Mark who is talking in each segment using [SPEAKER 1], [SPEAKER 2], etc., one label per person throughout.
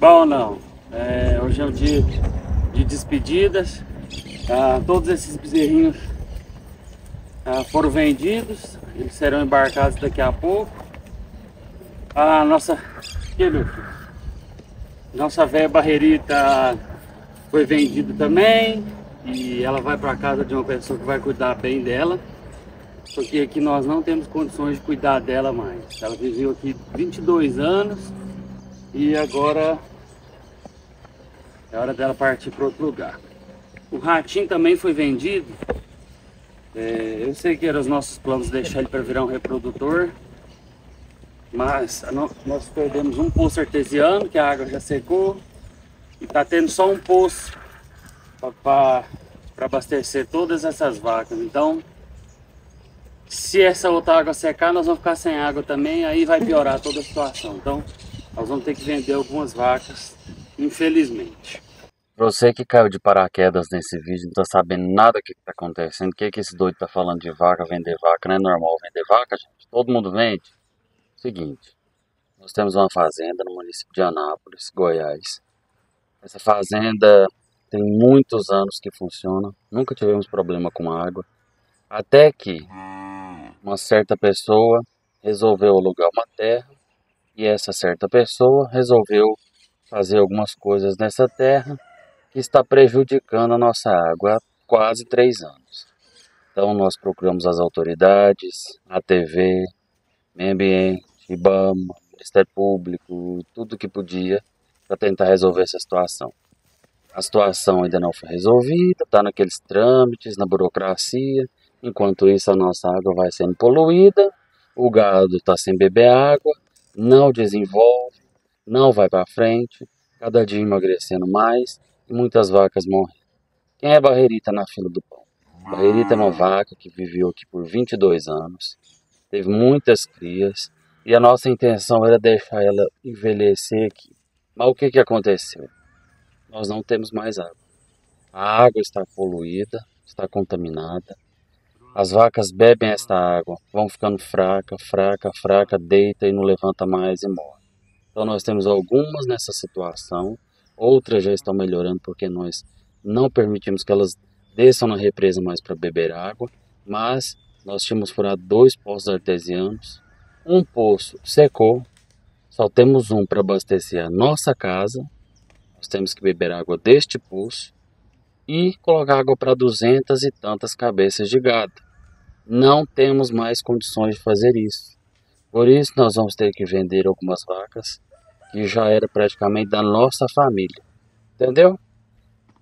[SPEAKER 1] Bom, não. É, hoje é o dia de despedidas. Ah, todos esses bezerrinhos ah, foram vendidos. Eles serão embarcados daqui a pouco. A ah, nossa, filho, nossa velha barreirita foi vendida também. E ela vai para casa de uma pessoa que vai cuidar bem dela. Porque aqui nós não temos condições de cuidar dela mais. Ela viveu aqui 22 anos e agora é hora dela partir para outro lugar. O ratinho também foi vendido. É, eu sei que eram os nossos planos deixar ele para virar um reprodutor. Mas nós perdemos um poço artesiano, que a água já secou. E está tendo só um poço para abastecer todas essas vacas. Então, se essa outra água secar, nós vamos ficar sem água também. Aí vai piorar toda a situação. Então, nós vamos ter que vender algumas vacas infelizmente. Você que caiu de paraquedas nesse vídeo, não tá sabendo nada do que, que tá acontecendo, o que, que esse doido tá falando de vaca, vender vaca, não é normal vender vaca, gente? Todo mundo vende. Seguinte, nós temos uma fazenda no município de Anápolis, Goiás. Essa fazenda tem muitos anos que funciona, nunca tivemos problema com água. Até que uma certa pessoa resolveu alugar uma terra e essa certa pessoa resolveu fazer algumas coisas nessa terra que está prejudicando a nossa água há quase três anos. Então nós procuramos as autoridades, a TV, meio ambiente, IBAMA, Ministério Público, tudo que podia para tentar resolver essa situação. A situação ainda não foi resolvida, está naqueles trâmites, na burocracia. Enquanto isso, a nossa água vai sendo poluída, o gado está sem beber água, não desenvolve, não vai para frente, cada dia emagrecendo mais e muitas vacas morrem. Quem é Barreirita na fila do pão? Barreirita é uma ah. vaca que viveu aqui por 22 anos, teve muitas crias e a nossa intenção era deixar ela envelhecer aqui. Mas o que, que aconteceu? Nós não temos mais água. A água está poluída, está contaminada. As vacas bebem esta água, vão ficando fraca, fraca, fraca, deita e não levanta mais e morre. Então nós temos algumas nessa situação, outras já estão melhorando porque nós não permitimos que elas desçam na represa mais para beber água, mas nós tínhamos furado dois poços artesianos, um poço secou, só temos um para abastecer a nossa casa, nós temos que beber água deste poço e colocar água para duzentas e tantas cabeças de gado. Não temos mais condições de fazer isso. Por isso, nós vamos ter que vender algumas vacas que já era praticamente da nossa família. Entendeu?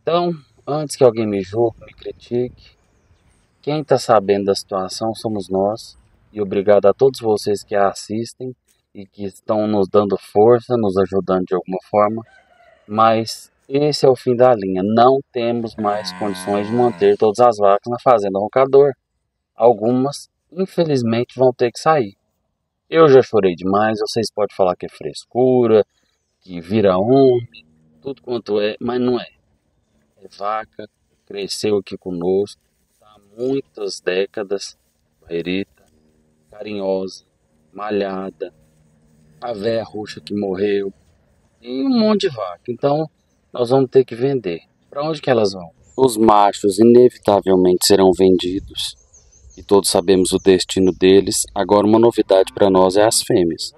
[SPEAKER 1] Então, antes que alguém me julgue, me critique, quem está sabendo da situação somos nós. E obrigado a todos vocês que a assistem e que estão nos dando força, nos ajudando de alguma forma. Mas esse é o fim da linha. Não temos mais condições de manter todas as vacas na fazenda roncador. Algumas, infelizmente, vão ter que sair. Eu já chorei demais, vocês podem falar que é frescura, que vira homem, tudo quanto é, mas não é. É vaca, cresceu aqui conosco, tá há muitas décadas, carinhosa, malhada, a véia roxa que morreu, e um monte de vaca. Então, nós vamos ter que vender. Para onde que elas vão? Os machos inevitavelmente serão vendidos e todos sabemos o destino deles, agora uma novidade para nós é as fêmeas.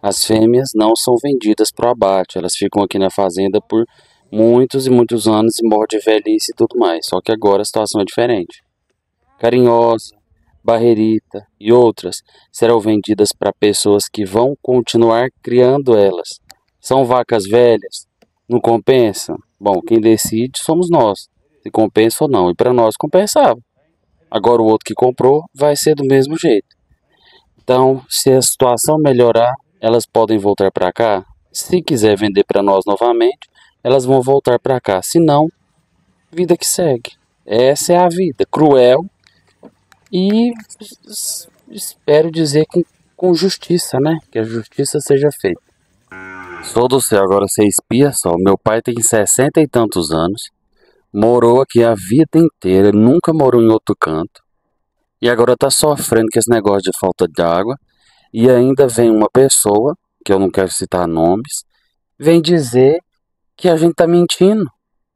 [SPEAKER 1] As fêmeas não são vendidas para o abate, elas ficam aqui na fazenda por muitos e muitos anos e morre de velhice e tudo mais, só que agora a situação é diferente. Carinhosa, barreirita e outras serão vendidas para pessoas que vão continuar criando elas. São vacas velhas, não compensa? Bom, quem decide somos nós, se compensa ou não, e para nós compensava. Agora o outro que comprou vai ser do mesmo jeito. Então, se a situação melhorar, elas podem voltar para cá. Se quiser vender para nós novamente, elas vão voltar para cá. Se não, vida que segue. Essa é a vida, cruel e espero dizer com, com justiça, né? Que a justiça seja feita. Sou do céu, agora você espia só. Meu pai tem sessenta e tantos anos morou aqui a vida inteira, nunca morou em outro canto, e agora está sofrendo com esse negócio de falta de água, e ainda vem uma pessoa, que eu não quero citar nomes, vem dizer que a gente está mentindo.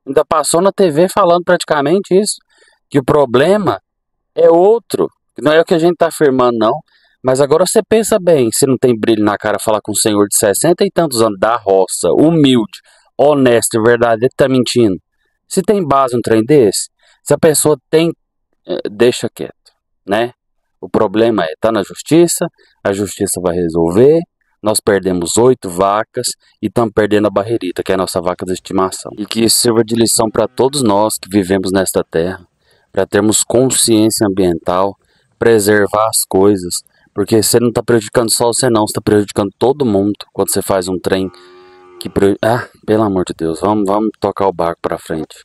[SPEAKER 1] Ainda passou na TV falando praticamente isso, que o problema é outro, não é o que a gente está afirmando, não. Mas agora você pensa bem, se não tem brilho na cara falar com um senhor de 60 e tantos anos, da roça, humilde, honesto e verdadeiro, está mentindo. Se tem base um trem desse, se a pessoa tem, eh, deixa quieto, né? O problema é, tá na justiça, a justiça vai resolver, nós perdemos oito vacas e estamos perdendo a barreirita, que é a nossa vaca de estimação. E que isso sirva de lição para todos nós que vivemos nesta terra, para termos consciência ambiental, preservar as coisas, porque você não está prejudicando só você não, você está prejudicando todo mundo quando você faz um trem que ah, pelo amor de Deus, vamos vamos tocar o barco para frente.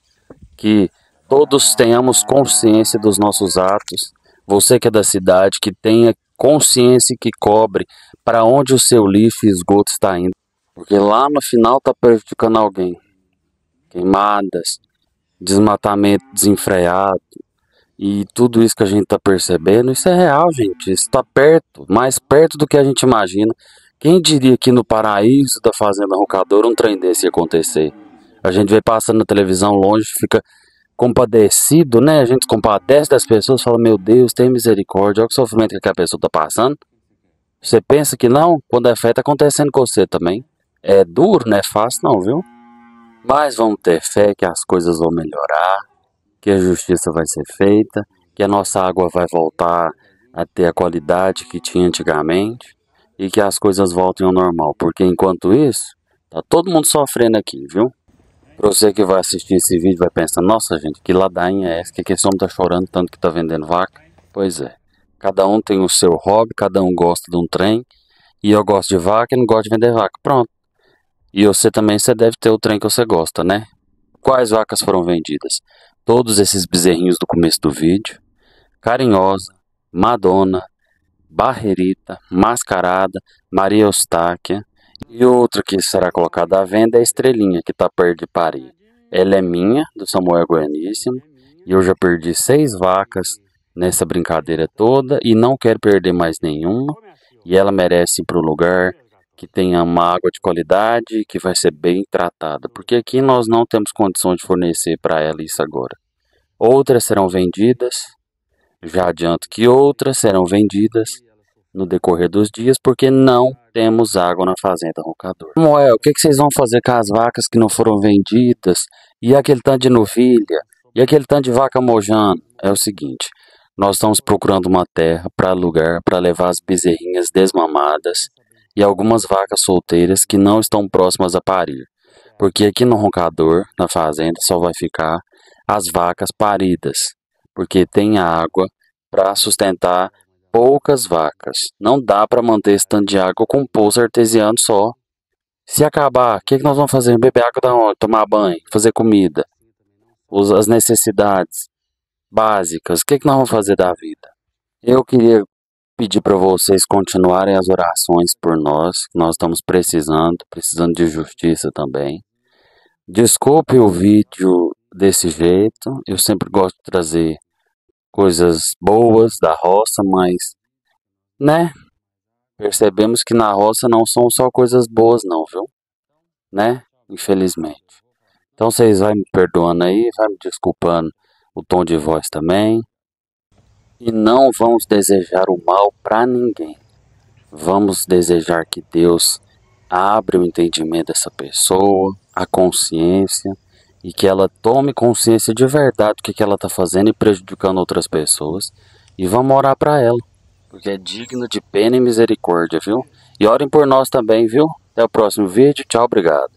[SPEAKER 1] Que todos tenhamos consciência dos nossos atos. Você que é da cidade, que tenha consciência que cobre para onde o seu lixo e esgoto está indo, porque lá no final está prejudicando alguém. Queimadas, desmatamento desenfreado e tudo isso que a gente está percebendo, isso é real, gente. Isso está perto, mais perto do que a gente imagina. Quem diria que no paraíso da Fazenda Roncadora um trem desse ia acontecer? A gente vê passando na televisão longe, fica compadecido, né? A gente compadece das pessoas, fala, meu Deus, tem misericórdia, olha o sofrimento que a pessoa tá passando. Você pensa que não? Quando é fé, tá acontecendo com você também. É duro, não é fácil não, viu? Mas vamos ter fé que as coisas vão melhorar, que a justiça vai ser feita, que a nossa água vai voltar a ter a qualidade que tinha antigamente e que as coisas voltem ao normal, porque enquanto isso, tá todo mundo sofrendo aqui, viu? Pra você que vai assistir esse vídeo vai pensar, nossa gente, que ladainha é essa? Que, que esse homem tá chorando tanto que tá vendendo vaca? Pois é, cada um tem o seu hobby, cada um gosta de um trem, e eu gosto de vaca e não gosto de vender vaca, pronto. E você também, você deve ter o trem que você gosta, né? Quais vacas foram vendidas? Todos esses bezerrinhos do começo do vídeo, Carinhosa, Madonna, Barrerita, Mascarada, Maria Eustáquia. E outra que será colocada à venda é a Estrelinha, que está perto de Paris. Ela é minha, do Samuel Goianíssimo, e eu já perdi seis vacas nessa brincadeira toda e não quero perder mais nenhuma. E ela merece ir para o lugar que tenha uma água de qualidade que vai ser bem tratada, porque aqui nós não temos condição de fornecer para ela isso agora. Outras serão vendidas já adianto que outras serão vendidas no decorrer dos dias, porque não temos água na fazenda roncador. Moel, o que, vocês vão fazer com as vacas que não foram vendidas? E aquele tanto de novilha? E aquele tanto de vaca mojando? É o seguinte, nós estamos procurando uma terra para alugar, para levar as bezerrinhas desmamadas e algumas vacas solteiras que não estão próximas a parir. Porque aqui no roncador, na fazenda, só vai ficar as vacas paridas porque tem água para sustentar poucas vacas. Não dá para manter esse tanto de água com um poço artesiano só. Se acabar, o que, que nós vamos fazer? Beber água da onde? Tomar banho, fazer comida, as necessidades básicas. O que, que nós vamos fazer da vida? Eu queria pedir para vocês continuarem as orações por nós, que nós estamos precisando, precisando de justiça também. Desculpe o vídeo desse jeito, eu sempre gosto de trazer coisas boas da roça, mas, né? Percebemos que na roça não são só coisas boas, não, viu? Né? Infelizmente. Então vocês vão me perdoando aí, vai me desculpando o tom de voz também. E não vamos desejar o mal para ninguém. Vamos desejar que Deus abra o entendimento dessa pessoa, a consciência e que ela tome consciência de verdade do que, que ela está fazendo e prejudicando outras pessoas. E vamos orar para ela, porque é digno de pena e misericórdia, viu? E orem por nós também, viu? Até o próximo vídeo. Tchau, obrigado.